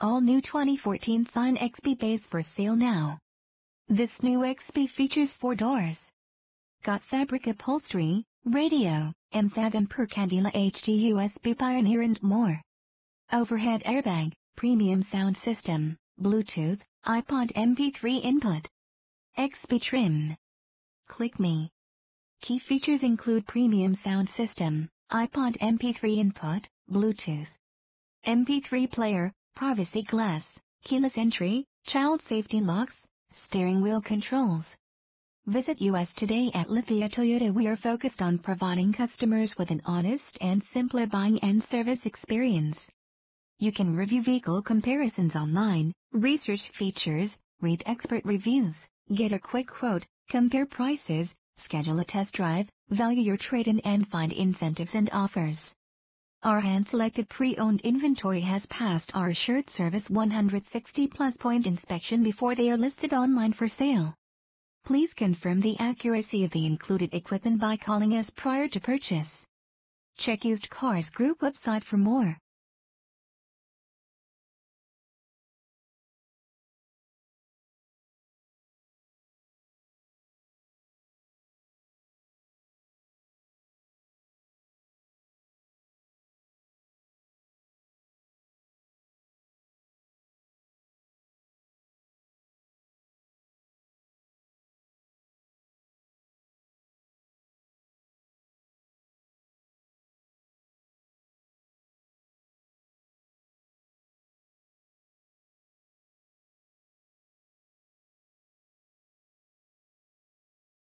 All new 2014 Sign XP base for sale now. This new XP features four doors. Got fabric upholstery, radio, and Fathom per Candela HD USB Pioneer and more. Overhead airbag, premium sound system, Bluetooth, iPod MP3 input. XP trim. Click me. Key features include premium sound system, iPod MP3 input, Bluetooth, MP3 player, privacy glass, keyless entry, child safety locks, steering wheel controls. Visit us today at Lithia Toyota. We are focused on providing customers with an honest and simple buying and service experience. You can review vehicle comparisons online, research features, read expert reviews, get a quick quote, compare prices, schedule a test drive, value your trade-in and find incentives and offers. Our hand-selected pre-owned inventory has passed our assured service 160+ point inspection before they are listed online for sale. Please confirm the accuracy of the included equipment by calling us prior to purchase. Check Used Cars Group website for more.